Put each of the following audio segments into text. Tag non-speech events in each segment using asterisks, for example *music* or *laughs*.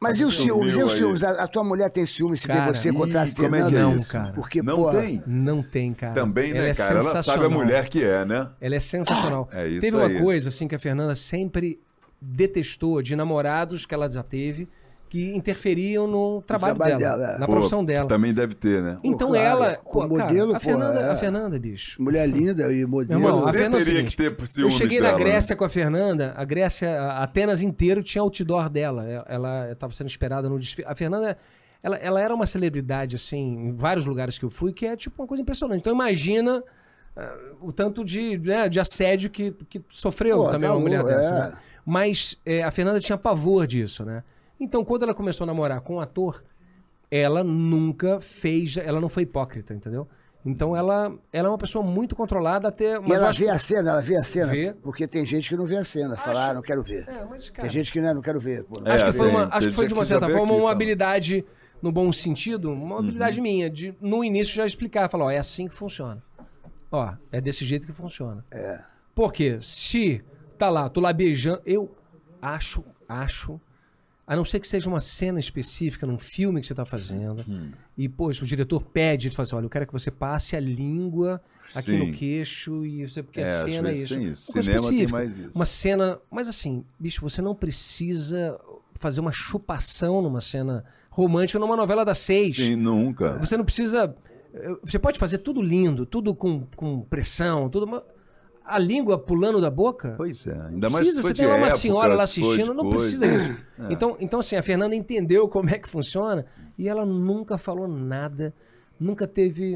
Mas e os ciúmes? E os ciúmes? A, a tua mulher tem ciúmes se vê você contracenando? É, é Não, isso? cara. Porque, não porra, tem. Não tem, cara. Também, né, Ela é cara? Ela sabe a mulher que é, né? Ela é sensacional. É isso Teve uma coisa, assim, que a Fernanda sempre detestou de namorados que ela já teve que interferiam no trabalho, trabalho dela, dela, é. na pô, profissão dela. Também deve ter, né? Então claro, ela, pô, modelo, cara, a Fernanda, é. a Fernanda, bicho. Mulher linda e modelo. Não, Você a Fernanda, é teria seguinte, que ter Eu cheguei dela, na né? Grécia né? com a Fernanda, a Grécia, a Atenas inteiro tinha outdoor dela. É, ela estava sendo esperada no desfile. A Fernanda, ela, ela era uma celebridade assim, em vários lugares que eu fui, que é tipo uma coisa impressionante. Então imagina ah, o tanto de, né, de assédio que, que sofreu pô, também tá uma mulher é. dessa. Né? Mas é, a Fernanda tinha pavor disso, né? Então, quando ela começou a namorar com um ator, ela nunca fez, ela não foi hipócrita, entendeu? Então ela, ela é uma pessoa muito controlada até. Mas e ela acho... vê a cena, ela vê a cena. Vê. Porque tem gente que não vê a cena, acho... ah, não quero ver. É, mas, cara... Tem gente que não, é, não quero ver. Pô, não é, acho, que foi uma, acho que foi de uma certa forma aqui, uma habilidade, no bom sentido, uma uhum. habilidade uhum. minha, de no início já explicar, falar, ó, é assim que funciona. Ó, é desse jeito que funciona. É. Porque se tá lá, tu lá beijando, eu acho, acho a não ser que seja uma cena específica, num filme que você está fazendo. Hum. E, poxa, o diretor pede, ele fala assim, olha, eu quero que você passe a língua aqui Sim. no queixo, e você, porque é, a cena é isso. isso. Uma Cinema tem mais isso. Uma cena. Mas assim, bicho, você não precisa fazer uma chupação numa cena romântica numa novela das seis. Sim, nunca. Você não precisa. Eh, você pode fazer tudo lindo, tudo com, com pressão, tudo a língua pulando da boca? Pois é, ainda mais precisa, você tem lá uma época, senhora lá assistindo, não precisa disso. É. Então, então, assim, a Fernanda entendeu como é que funciona e ela nunca falou nada, nunca teve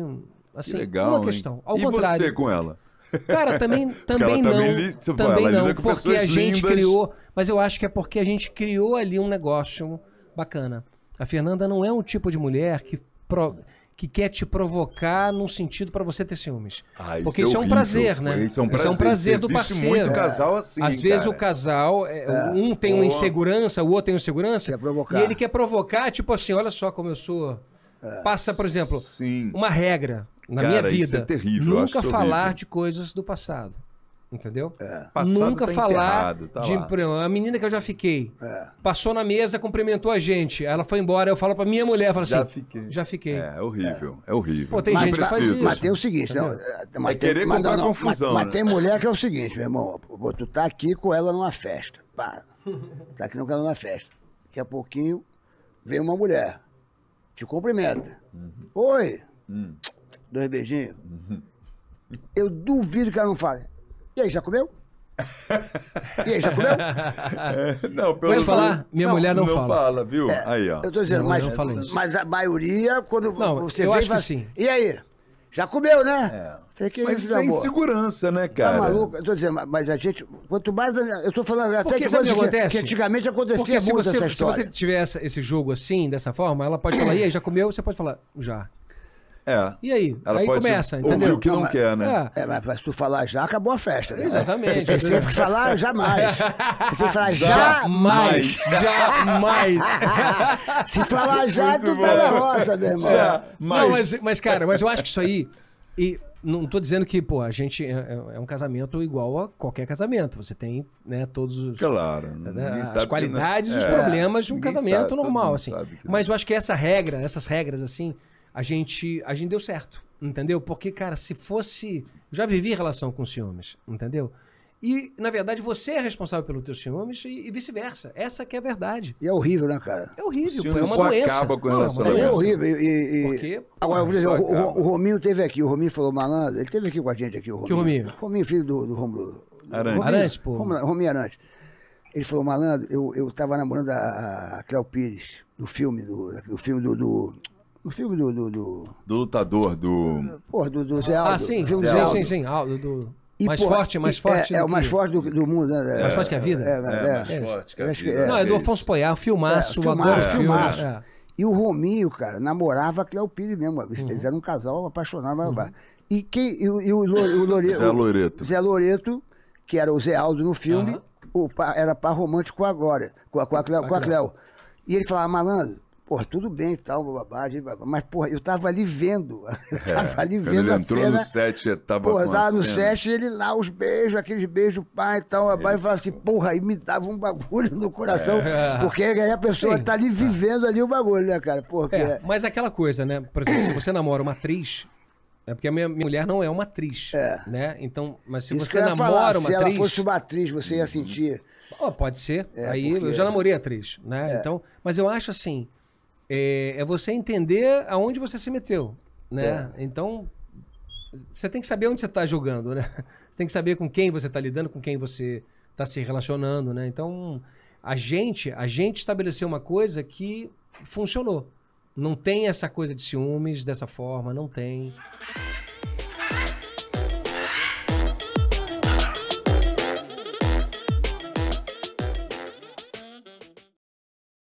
assim, que legal, uma questão. Ao e contrário. você com ela? Cara, também, *laughs* também não. Também, li... também não, porque a gente lindas. criou. Mas eu acho que é porque a gente criou ali um negócio bacana. A Fernanda não é um tipo de mulher que. Pro que quer te provocar num sentido para você ter ciúmes. Ah, isso Porque é isso é, um prazer, né? Isso é um prazer, isso é um prazer do parceiro. muito casal assim. Às vezes cara. o casal, é, é. um tem uma insegurança, o outro tem insegurança. Quer provocar. E ele quer provocar, tipo assim: olha só como eu sou. É, Passa, por exemplo, Sim. uma regra na cara, minha vida. Isso é terrível, Nunca falar horrível. de coisas do passado. Entendeu? É. Nunca tá falar tá de lá. a menina que eu já fiquei. É. Passou na mesa, cumprimentou a gente. Ela foi embora, eu falo pra minha mulher, falo assim, já fiquei. Já fiquei. É, é horrível, é, horrível. Pô, tem mas, gente que faz isso. Mas tem o seguinte, não, é, mas, é tem, mas, não, confusão, mas, né? mas, tem mulher que é o seguinte, meu irmão, tu tá aqui com ela numa festa. Pá. *laughs* Tá aqui com ela numa festa. Daqui a pouquinho vem uma mulher, te cumprimenta. Uhum. Oi. Uhum. Dois beijinhos. Uhum. Eu duvido que ela não fale. E aí, já comeu? E aí, já comeu? É, não, pelo Pode falar? Minha não, mulher não, não fala. fala viu? É, aí, ó. Eu tô dizendo, mas, mas, a maioria, quando não, você vê fala, sim. Assim, e aí? Já comeu, né? É. Falei, que mas isso, sem amor? segurança, né, tá cara? Tá maluco? Eu tô dizendo, mas a gente, quanto mais. Eu tô falando até que, coisa que, acontece? que antigamente acontecia Porque muito você, essa história. Se você tiver essa, esse jogo assim, dessa forma, ela pode falar, e aí, já comeu? Você pode falar, já. É. E aí? Ela aí começa, entendeu? o que não, não quer, né? É. é mas se tu falar já, acabou a festa, né? Exatamente. Você sempre que falar *laughs* jamais. Você tem que falar jamais. *laughs* Jamais. se falar já, tu tá na roça, meu irmão. Não, mas, mas, cara, mas eu acho que isso aí... E não estou dizendo que, pô, a gente é, é, é, um casamento igual a qualquer casamento. Você tem, né, todos os... Claro. Né, as qualidades e os é. problemas de um casamento sabe, normal, assim. Mas eu acho que essa regra, essas regras, assim a gente, a gente deu certo, entendeu? Porque, cara, se fosse. Já vivi relação com ciúmes, entendeu? E, na verdade, você é responsável pelo teu ciúmes e, e vice-versa. Essa que é a verdade. E é horrível, né, cara? É horrível. É uma doença. acaba com relação não, é, é horrível. E, e... Porque, Agora, vou dizer, o, o, Rominho teve aqui. O Rominho falou malandro. Ele teve aqui com a gente aqui, o Rominho. Que Rominho? Rominho, filho do, do Romulo. Arantes Rominho, pô. Rominho, Arantes Ele falou, malandro, eu, eu tava namorando a, a Cléo Pires, do filme, do, do filme do, do o filme do. Do, do... do lutador, do. Porra, do, do Zé ah, Aldo. Ah, sim, sim, sim, sim, Aldo. Do... E, mais porra, forte, mais forte. É, é o mais forte do, do, mundo, né? É, mais forte que a é, vida? É, é, é mais forte que a vida. Não, é do Afonso o é filmaço, é, filmaço, filmaço. Né? E o Rominho, cara, namorava a o Pires mesmo. Uhum. Eles eram um casal apaixonado. Uhum. E, quem, e, o, e o, o, Loreto, Zé Loreto. Zé Loreto, que era o Zé Aldo no filme, uhum. o, era par romântico com a Glória, com a, com a, com a Cleo. E ele falava, malandro, Pô, tudo bem e tal, bababá, mas, porra, eu tava ali vendo. *laughs* É, tava ali vendo ele a entrou cena. no set, tava Porra, tava no cena. set, ele lá, os beijos, aqueles beijos, pai e tal, babá, ele... e falava assim, porra, aí me dava um bagulho no coração, é. *laughs* porque aí a pessoa Sim. tá ali tá. vivendo ali o bagulho, né, cara? Porque... É, mas aquela coisa, né? Por exemplo, se você *coughs* namora uma atriz, é porque a minha, minha, mulher não é uma atriz, é. né? Então, mas se Isso você namora falar, uma se atriz... Se ela fosse uma atriz, você ia uhum. sentir... Oh, pode ser. É, aí porque... eu já namorei atriz, né? É. Então, mas eu acho assim, é, é você entender aonde você se meteu, né? É. Então, você tem que saber onde você está jogando, né? *laughs* Você tem que saber com quem você está lidando, com quem você está se relacionando, né? Então, a gente, a gente estabeleceu uma coisa que funcionou. Não tem essa coisa de ciúmes dessa forma, não tem.